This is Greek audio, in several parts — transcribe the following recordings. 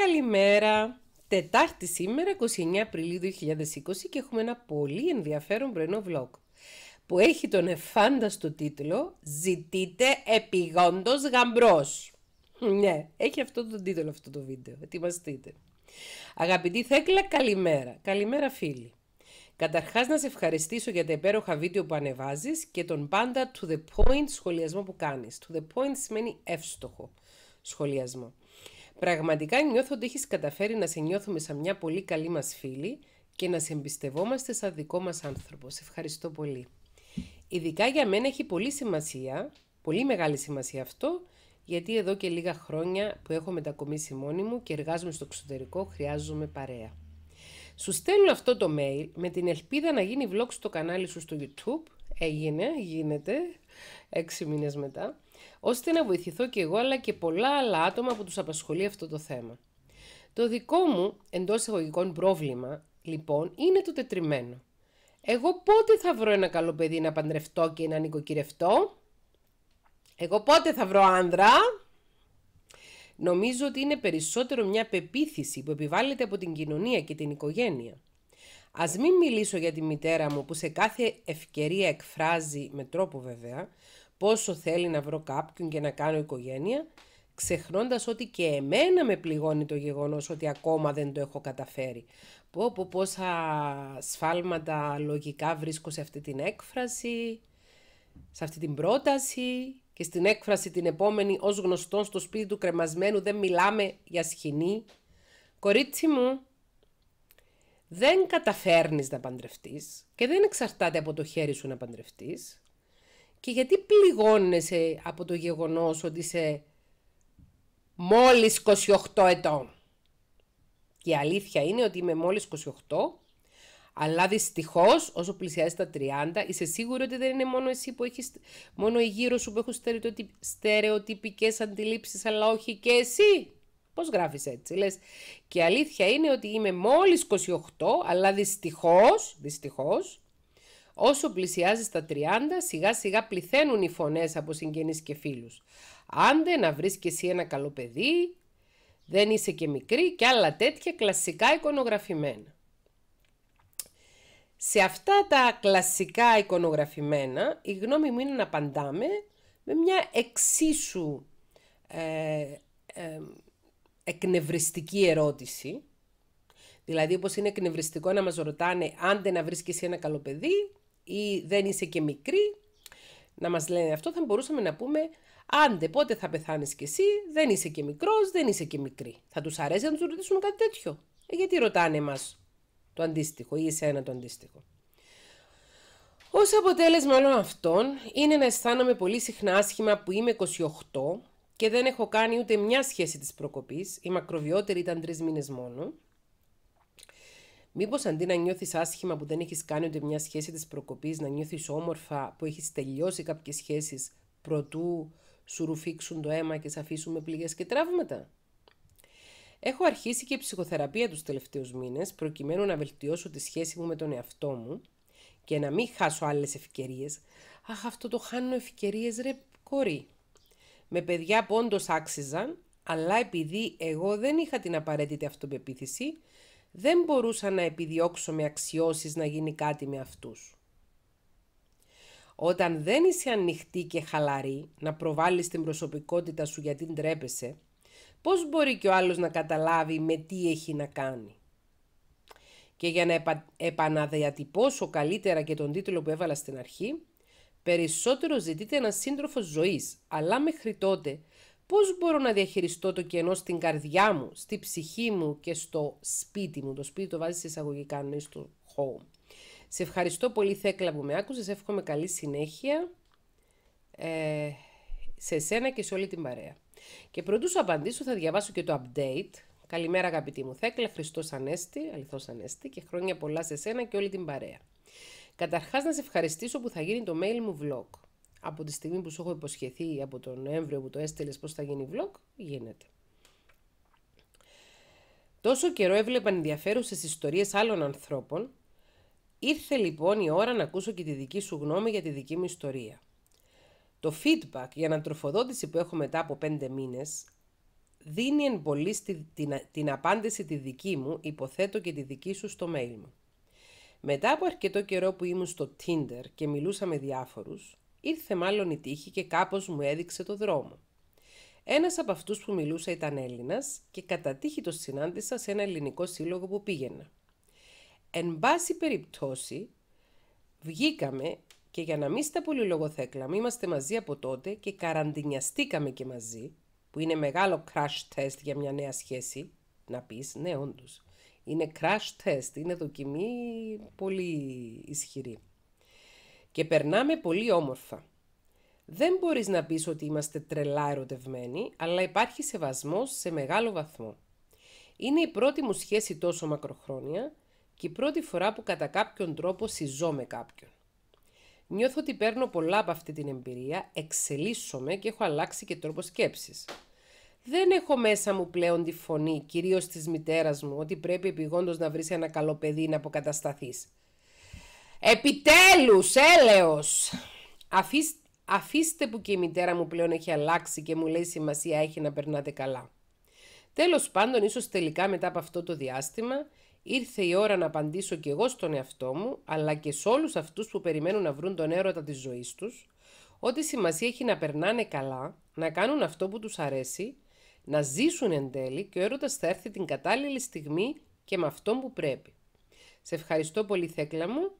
Καλημέρα! Τετάρτη σήμερα, 29 Απριλίου 2020 και έχουμε ένα πολύ ενδιαφέρον πρωινό vlog που έχει τον εφάνταστο τίτλο «Ζητείτε Επιγόντος γαμπρός». Ναι, έχει αυτό το τίτλο αυτό το βίντεο, ετοιμαστείτε. Αγαπητή Θέκλα, καλημέρα. Καλημέρα φίλοι. Καταρχάς να σε ευχαριστήσω για τα υπέροχα βίντεο που ανεβάζεις και τον πάντα to the point σχολιασμό που κάνεις. To the point σημαίνει εύστοχο σχολιασμό. Πραγματικά νιώθω ότι έχεις καταφέρει να σε νιώθουμε σαν μια πολύ καλή μας φίλη και να σε εμπιστευόμαστε σαν δικό μας άνθρωπο. Σε ευχαριστώ πολύ. Ειδικά για μένα έχει πολύ σημασία, πολύ μεγάλη σημασία αυτό, γιατί εδώ και λίγα χρόνια που έχω μετακομίσει μόνη μου και εργάζομαι στο εξωτερικό χρειάζομαι παρέα. Σου στέλνω αυτό το mail με την ελπίδα να γίνει vlog στο κανάλι σου στο YouTube. Έγινε, γίνεται, έξι μήνες μετά ώστε να βοηθηθώ και εγώ αλλά και πολλά άλλα άτομα που τους απασχολεί αυτό το θέμα. Το δικό μου εντός εγωγικών πρόβλημα λοιπόν είναι το τετριμένο. Εγώ πότε θα βρω ένα καλό παιδί να παντρευτώ και να νοικοκυρευτώ. Εγώ πότε θα βρω άνδρα. Νομίζω ότι είναι περισσότερο μια πεποίθηση που επιβάλλεται από την κοινωνία και την οικογένεια. Ας μην μιλήσω για τη μητέρα μου που σε κάθε ευκαιρία εκφράζει, με τρόπο βέβαια, πόσο θέλει να βρω κάποιον και να κάνω οικογένεια, ξεχνώντας ότι και εμένα με πληγώνει το γεγονός ότι ακόμα δεν το έχω καταφέρει. Πω, πω πόσα σφάλματα λογικά βρίσκω σε αυτή την έκφραση, σε αυτή την πρόταση και στην έκφραση την επόμενη ως γνωστό στο σπίτι του κρεμασμένου δεν μιλάμε για σχοινή. Κορίτσι μου, δεν καταφέρνεις να παντρευτείς και δεν εξαρτάται από το χέρι σου να παντρευτείς. Και γιατί πληγώνεσαι από το γεγονός ότι είσαι μόλις 28 ετών. Και η αλήθεια είναι ότι είμαι μόλις 28, αλλά δυστυχώς όσο πλησιάζει τα 30, είσαι σίγουρη ότι δεν είναι μόνο εσύ που έχεις, μόνο οι γύρω σου που έχουν στερεοτυπικές αντιλήψεις, αλλά όχι και εσύ. Πώς γράφεις έτσι, λες. Και η αλήθεια είναι ότι είμαι μόλις 28, αλλά δυστυχώς, δυστυχώς, Όσο πλησιάζει στα 30, σιγά σιγά πληθαίνουν οι φωνές από συγγενείς και φίλους. Άντε να βρεις και εσύ ένα καλό παιδί, δεν είσαι και μικρή και άλλα τέτοια κλασικά εικονογραφημένα. Σε αυτά τα κλασικά εικονογραφημένα, η γνώμη μου είναι να απαντάμε με μια εξίσου ε, ε, εκνευριστική ερώτηση. Δηλαδή, όπως είναι εκνευριστικό να μας ρωτάνε «Άντε να βρεις ένα καλό παιδί», ή δεν είσαι και μικρή, να μας λένε αυτό θα μπορούσαμε να πούμε άντε πότε θα πεθάνεις κι εσύ, δεν είσαι και μικρός, δεν είσαι και μικρή. Θα τους αρέσει να τους ρωτήσουν κάτι τέτοιο. Ε, γιατί ρωτάνε μας το αντίστοιχο ή εσένα το αντίστοιχο. Ως αποτέλεσμα όλων αυτών είναι να αισθάνομαι πολύ συχνά άσχημα που είμαι 28 και δεν έχω κάνει ούτε μια σχέση της προκοπής, η μακροβιότερη ήταν τρεις μήνες μόνο, Μήπως αντί να νιώθεις άσχημα που δεν έχεις κάνει ούτε μια σχέση της προκοπής, να νιώθεις όμορφα που έχεις τελειώσει κάποιες σχέσεις προτού σου ρουφήξουν το αίμα και σε με πληγές και τραύματα. Έχω αρχίσει και ψυχοθεραπεία τους τελευταίους μήνες, προκειμένου να βελτιώσω τη σχέση μου με τον εαυτό μου και να μην χάσω άλλες ευκαιρίες. Αχ, αυτό το χάνω ευκαιρίες, ρε κορή. Με παιδιά που όντως άξιζαν, αλλά επειδή εγώ δεν είχα την απαραίτητη αυτοπεποίθηση, δεν μπορούσα να επιδιώξω με αξιώσεις να γίνει κάτι με αυτούς. Όταν δεν είσαι ανοιχτή και χαλαρή να προβάλλεις την προσωπικότητα σου γιατί ντρέπεσαι, πώς μπορεί και ο άλλος να καταλάβει με τι έχει να κάνει. Και για να επα... επαναδιατυπώσω καλύτερα και τον τίτλο που έβαλα στην αρχή, περισσότερο ζητείτε ένα σύντροφο ζωής, αλλά μέχρι τότε πώς μπορώ να διαχειριστώ το κενό στην καρδιά μου, στη ψυχή μου και στο σπίτι μου. Το σπίτι το βάζεις εισαγωγικά, ναι, στο home. Σε ευχαριστώ πολύ Θέκλα που με άκουσες, εύχομαι καλή συνέχεια ε, σε σένα και σε όλη την παρέα. Και πρωτού σου απαντήσω θα διαβάσω και το update. Καλημέρα αγαπητή μου Θέκλα, Χριστός Ανέστη, αληθώς Ανέστη και χρόνια πολλά σε σένα και όλη την παρέα. Καταρχάς να σε ευχαριστήσω που θα γίνει το mail μου vlog από τη στιγμή που σου έχω υποσχεθεί από τον Νοέμβριο που το έστειλες πώς θα γίνει vlog, γίνεται. Τόσο καιρό έβλεπα ενδιαφέρουσες ιστορίες άλλων ανθρώπων. Ήρθε λοιπόν η ώρα να ακούσω και τη δική σου γνώμη για τη δική μου ιστορία. Το feedback για ανατροφοδότηση που έχω μετά από πέντε μήνες δίνει εν πολύ στη, την, απάντηση τη δική μου, υποθέτω και τη δική σου στο mail μου. Μετά από αρκετό καιρό που ήμουν στο Tinder και μιλούσα με διάφορους, Ήρθε μάλλον η τύχη και κάπως μου έδειξε το δρόμο. Ένας από αυτούς που μιλούσα ήταν Έλληνας και κατά τύχη το συνάντησα σε ένα ελληνικό σύλλογο που πήγαινα. Εν πάση περιπτώσει, βγήκαμε και για να μην στα πολύ είμαστε μαζί από τότε και καραντινιαστήκαμε και μαζί, που είναι μεγάλο crash test για μια νέα σχέση, να πεις, ναι όντως. Είναι crash test, είναι δοκιμή πολύ ισχυρή και περνάμε πολύ όμορφα. Δεν μπορείς να πεις ότι είμαστε τρελά ερωτευμένοι, αλλά υπάρχει σεβασμός σε μεγάλο βαθμό. Είναι η πρώτη μου σχέση τόσο μακροχρόνια και η πρώτη φορά που κατά κάποιον τρόπο συζώ με κάποιον. Νιώθω ότι παίρνω πολλά από αυτή την εμπειρία, εξελίσσομαι και έχω αλλάξει και τρόπο σκέψης. Δεν έχω μέσα μου πλέον τη φωνή, κυρίως της μητέρας μου, ότι πρέπει επιγόντως να βρεις ένα καλό παιδί να αποκατασταθείς. Επιτέλους, έλεος. Αφήστε, αφήστε που και η μητέρα μου πλέον έχει αλλάξει και μου λέει σημασία έχει να περνάτε καλά. Τέλος πάντων, ίσως τελικά μετά από αυτό το διάστημα, ήρθε η ώρα να απαντήσω και εγώ στον εαυτό μου, αλλά και σε όλους αυτούς που περιμένουν να βρουν τον έρωτα της ζωής τους, ότι σημασία έχει να περνάνε καλά, να κάνουν αυτό που τους αρέσει, να ζήσουν εν τέλει και ο έρωτας θα έρθει την κατάλληλη στιγμή και με αυτό που πρέπει. Σε ευχαριστώ πολύ Θέκλα μου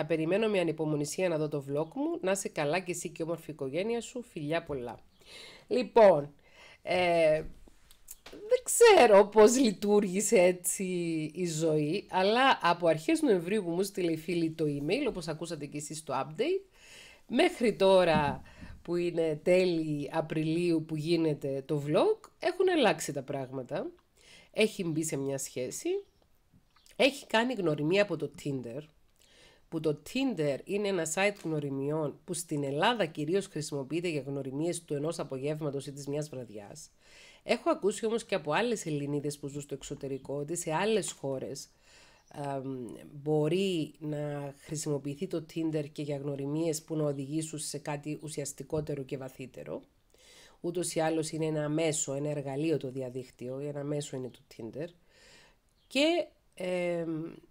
θα περιμένω με ανυπομονησία να δω το vlog μου. Να είσαι καλά και εσύ και όμορφη οικογένεια σου. Φιλιά πολλά. Λοιπόν, ε, δεν ξέρω πώς λειτουργήσε έτσι η ζωή, αλλά από αρχές Νοεμβρίου που μου στείλε η φίλη το email, όπως ακούσατε και εσείς το update, μέχρι τώρα που είναι τέλη Απριλίου που γίνεται το vlog, έχουν αλλάξει τα πράγματα. Έχει μπει σε μια σχέση, έχει κάνει γνωριμία από το Tinder, που το Tinder είναι ένα site γνωριμιών που στην Ελλάδα κυρίως χρησιμοποιείται για γνωριμίες του ενός απογεύματος ή της μιας βραδιάς, έχω ακούσει όμως και από άλλες Ελληνίδες που ζουν στο εξωτερικό ότι σε άλλες χώρες μπορεί να χρησιμοποιηθεί το Tinder και για γνωριμίες που να οδηγήσουν σε κάτι ουσιαστικότερο και βαθύτερο. Ούτως ή άλλως είναι ένα μέσο, ένα εργαλείο το διαδίκτυο, ένα μέσο είναι το Tinder. Και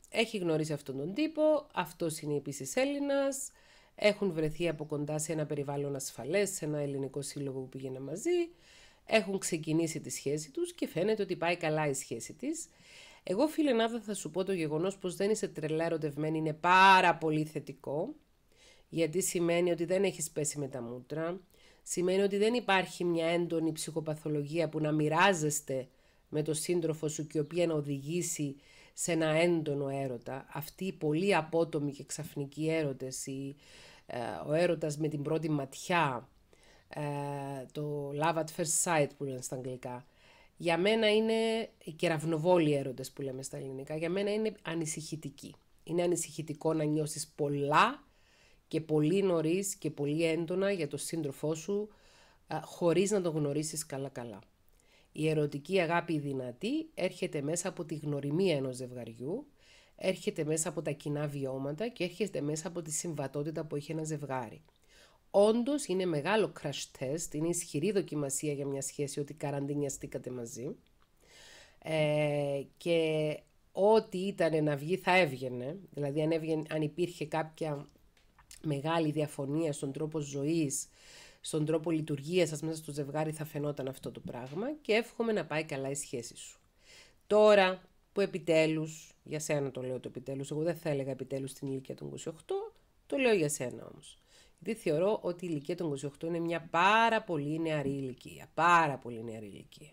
έχει γνωρίσει αυτόν τον τύπο, Αυτός είναι επίσης Έλληνας. έχουν βρεθεί από κοντά σε ένα περιβάλλον ασφαλές, σε ένα ελληνικό σύλλογο που πήγαινε μαζί, έχουν ξεκινήσει τη σχέση τους και φαίνεται ότι πάει καλά η σχέση της. Εγώ φίλε Νάδα θα σου πω το γεγονός πως δεν είσαι τρελά ερωτευμένη, είναι πάρα πολύ θετικό, γιατί σημαίνει ότι δεν έχεις πέσει με τα μούτρα, σημαίνει ότι δεν υπάρχει μια έντονη ψυχοπαθολογία που να μοιράζεστε με το σύντροφο σου και η οποία να οδηγήσει σε ένα έντονο έρωτα. Αυτοί οι πολύ απότομοι και ξαφνικοί έρωτες, η ε, ο έρωτας με την πρώτη ματιά, ε, το love at first sight που λένε στα αγγλικά, για μένα είναι οι κεραυνοβόλοι έρωτες που λέμε στα ελληνικά, για μένα είναι ανησυχητικοί. Είναι ανησυχητικό να νιώσεις πολλά και πολύ νωρίς και πολύ έντονα για τον σύντροφό σου, ε, χωρίς να το γνωρίσεις καλά-καλά. Η ερωτική αγάπη δυνατή έρχεται μέσα από τη γνωριμία ενός ζευγαριού, έρχεται μέσα από τα κοινά βιώματα και έρχεται μέσα από τη συμβατότητα που έχει ένα ζευγάρι. Όντως είναι μεγάλο crash test, είναι ισχυρή δοκιμασία για μια σχέση ότι καραντινιαστήκατε μαζί ε, και ό,τι ήταν να βγει θα έβγαινε, δηλαδή αν, έβγαινε, αν υπήρχε κάποια μεγάλη διαφωνία στον τρόπο ζωής, στον τρόπο λειτουργίας σας μέσα στο ζευγάρι θα φαινόταν αυτό το πράγμα και εύχομαι να πάει καλά η σχέση σου. Τώρα που επιτέλους, για σένα το λέω το επιτέλους, εγώ δεν θα έλεγα επιτέλους στην ηλικία των 28, το λέω για σένα όμως. Γιατί θεωρώ ότι η ηλικία των 28 είναι μια πάρα πολύ νεαρή ηλικία, πάρα πολύ νεαρή ηλικία.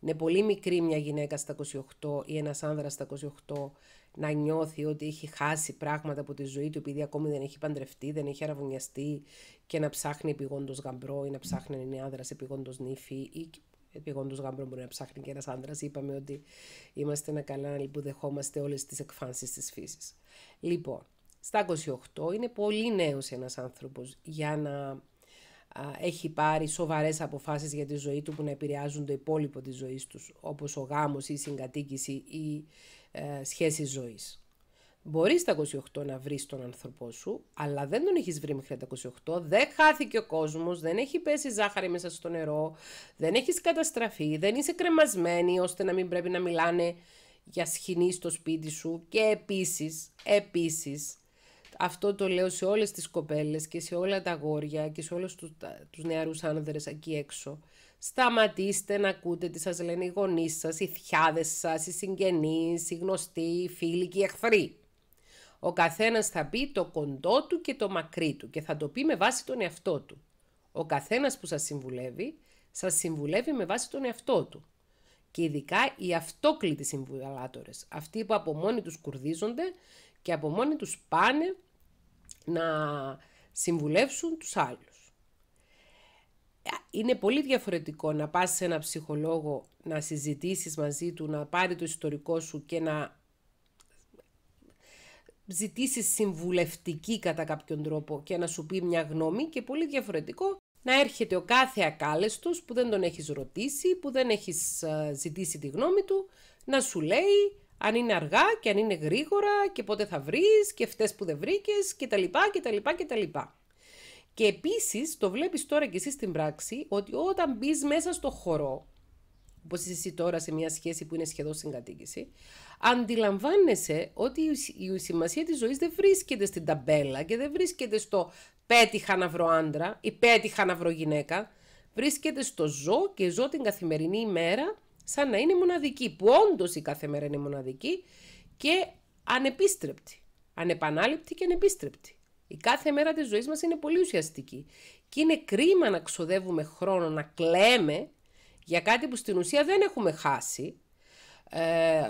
Είναι πολύ μικρή μια γυναίκα στα 28 ή ένας άνδρας στα 28 να νιώθει ότι έχει χάσει πράγματα από τη ζωή του επειδή ακόμη δεν έχει παντρευτεί, δεν έχει αραβωνιαστεί και να ψάχνει επιγόντως γαμπρό ή να ψάχνει έναν άνδρας επιγόντως νύφη ή επιγόντως γαμπρό μπορεί να ψάχνει και ένας άνδρας. Είπαμε ότι είμαστε ένα κανάλι που δεχόμαστε όλες τις εκφάνσεις της φύσης. Λοιπόν, στα 28 είναι πολύ νέος ένας άνθρωπος για να έχει πάρει σοβαρές αποφάσεις για τη ζωή του που να επηρεάζουν το υπόλοιπο της ζωής τους, όπως ο γάμος ή η συγκατοίκηση ή ε, σχέση ζωής. Μπορείς τα 28 να βρεις τον άνθρωπό σου, αλλά δεν τον έχεις βρει μέχρι τα 28. Δεν χάθηκε ο κόσμος, δεν έχει πέσει ζάχαρη μέσα στο νερό, δεν έχεις καταστραφεί, δεν είσαι κρεμασμένη ώστε να μην πρέπει να μιλάνε για σχοινή στο σπίτι σου. Και επίσης, επίσης, αυτό το λέω σε όλες τις κοπέλες και σε όλα τα αγόρια και σε όλους τους, τους νεαρούς άνδρες εκεί έξω. Σταματήστε να ακούτε τι σας λένε οι γονείς σας, οι θιάδες σας, οι συγγενείς, οι γνωστοί, οι φίλοι και οι εχθροί. Ο καθένας θα πει το κοντό του και το μακρύ του και θα το πει με βάση τον εαυτό του. Ο καθένας που σας συμβουλεύει, σας συμβουλεύει με βάση τον εαυτό του. Και ειδικά οι αυτόκλητοι συμβουλάτορες, αυτοί που από μόνοι τους κουρδίζονται και από μόνοι τους πάνε να συμβουλεύσουν τους άλλους. Ε, είναι πολύ διαφορετικό να πας σε ένα ψυχολόγο, να συζητήσεις μαζί του, να πάρει το ιστορικό σου και να ζητήσεις συμβουλευτική κατά κάποιον τρόπο και να σου πει μια γνώμη και πολύ διαφορετικό να έρχεται ο κάθε ακάλεστος που δεν τον έχεις ρωτήσει, που δεν έχεις ε, ζητήσει τη γνώμη του, να σου λέει αν είναι αργά και αν είναι γρήγορα και πότε θα βρεις και αυτές που δεν βρήκες και τα λοιπά Και επίσης το βλέπεις τώρα και εσύ στην πράξη ότι όταν μπεις μέσα στο χορό, όπως είσαι εσύ τώρα σε μια σχέση που είναι σχεδόν συγκατοίκηση, αντιλαμβάνεσαι ότι η σημασία της ζωής δεν βρίσκεται στην ταμπέλα και δεν βρίσκεται στο πέτυχα να βρω άντρα ή πέτυχα να βρω γυναίκα. Βρίσκεται στο ζω και ζω την καθημερινή ημέρα σαν να είναι μοναδική, που όντως η κάθε μέρα είναι μοναδική και ανεπίστρεπτη. Ανεπανάληπτη και ανεπίστρεπτη. Η κάθε μέρα της ζωής μας είναι πολύ ουσιαστική. Και είναι κρίμα να ξοδεύουμε χρόνο, να κλαίμε για κάτι που στην ουσία δεν έχουμε χάσει. Ε,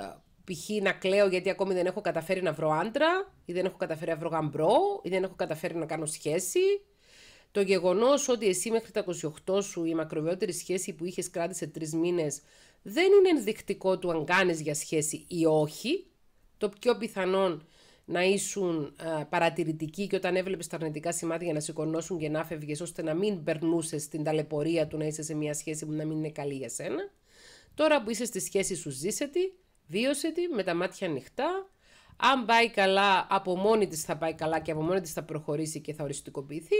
π.χ. να κλαίω γιατί ακόμη δεν έχω καταφέρει να βρω άντρα ή δεν έχω καταφέρει να βρω γαμπρό ή δεν έχω καταφέρει να κάνω σχέση. Το γεγονός ότι εσύ μέχρι τα 28 σου η μακροβιότερη σχέση που είχες κράτησε τρεις μήνες δεν είναι ενδεικτικό του αν κάνεις για σχέση ή όχι. Το πιο πιθανόν να ήσουν ε, παρατηρητικοί και όταν έβλεπες τα αρνητικά σημάδια να σηκωνώσουν και να φεύγεις, ώστε να μην περνούσες την ταλαιπωρία του να είσαι σε μια σχέση που να μην είναι καλή για σένα. Τώρα που είσαι στη σχέση σου, ζήσε τη, βίωσε τη με τα μάτια ανοιχτά. Αν πάει καλά, από μόνη της θα πάει καλά και από μόνη της θα προχωρήσει και θα οριστικοποιηθεί.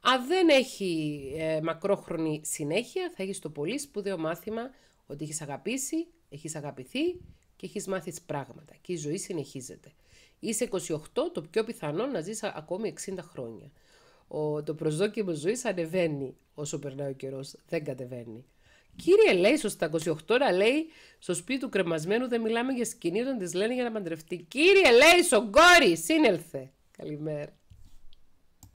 Αν δεν έχει ε, μακρόχρονη συνέχεια, θα έχεις το πολύ σπουδαίο μάθημα ότι έχεις αγαπήσει, έχεις αγαπηθεί και έχεις μάθει πράγματα και η ζωή συνεχίζεται. Είσαι 28, το πιο πιθανό να ζεις ακόμη 60 χρόνια. Ο, το προσδόκιμο ζωής ανεβαίνει όσο περνάει ο καιρός, δεν κατεβαίνει. Κύριε, λέει στα 28 να λέει στο σπίτι του κρεμασμένου δεν μιλάμε για σκηνή όταν της λένε για να παντρευτεί. Κύριε, λέει σογκόρι, σύνελθε. Καλημέρα.